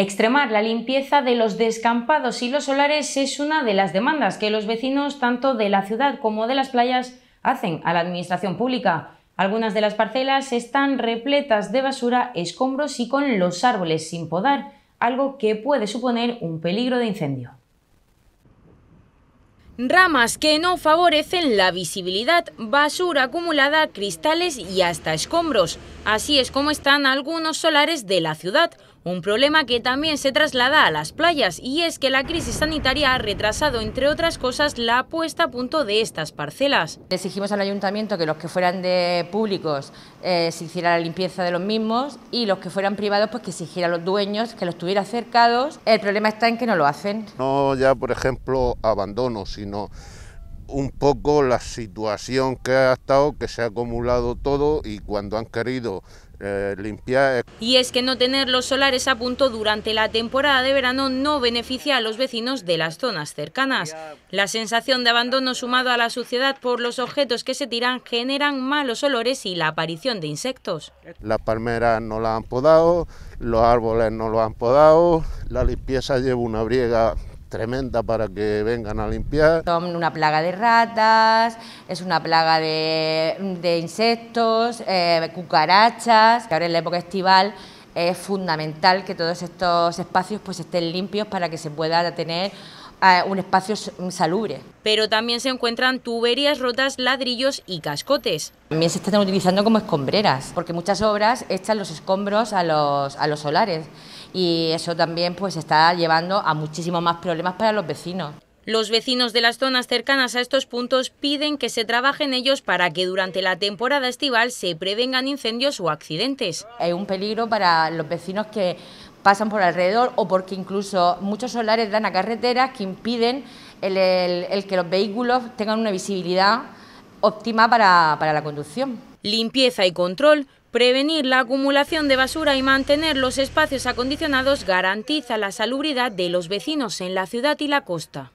Extremar la limpieza de los descampados y los solares es una de las demandas que los vecinos tanto de la ciudad como de las playas hacen a la administración pública. Algunas de las parcelas están repletas de basura, escombros y con los árboles sin podar, algo que puede suponer un peligro de incendio. Ramas que no favorecen la visibilidad, basura acumulada, cristales y hasta escombros. Así es como están algunos solares de la ciudad, un problema que también se traslada a las playas y es que la crisis sanitaria ha retrasado, entre otras cosas, la puesta a punto de estas parcelas. Exigimos al ayuntamiento que los que fueran de públicos eh, se hiciera la limpieza de los mismos y los que fueran privados pues que exigiera a los dueños que los tuviera cercados. El problema está en que no lo hacen. No ya, por ejemplo, abandono, sino un poco la situación que ha estado, que se ha acumulado todo y cuando han querido eh, limpiar... Eh. Y es que no tener los solares a punto durante la temporada de verano no beneficia a los vecinos de las zonas cercanas. La sensación de abandono sumado a la suciedad por los objetos que se tiran generan malos olores y la aparición de insectos. Las palmeras no las han podado, los árboles no los han podado, la limpieza lleva una briega tremenda para que vengan a limpiar. Son una plaga de ratas, es una plaga de, insectos, eh, cucarachas. Ahora en la época estival es fundamental que todos estos espacios pues estén limpios para que se pueda tener eh, un espacio salubre. Pero también se encuentran tuberías rotas, ladrillos y cascotes. También se están utilizando como escombreras, porque muchas obras echan los escombros a los, a los solares y eso también pues está llevando a muchísimos más problemas para los vecinos. Los vecinos de las zonas cercanas a estos puntos piden que se trabajen ellos para que durante la temporada estival se prevengan incendios o accidentes. Es un peligro para los vecinos que pasan por alrededor o porque incluso muchos solares dan a carreteras que impiden el, que los vehículos tengan una visibilidad óptima para, para la conducción. Limpieza y control Prevenir la acumulación de basura y mantener los espacios acondicionados garantiza la salubridad de los vecinos en la ciudad y la costa.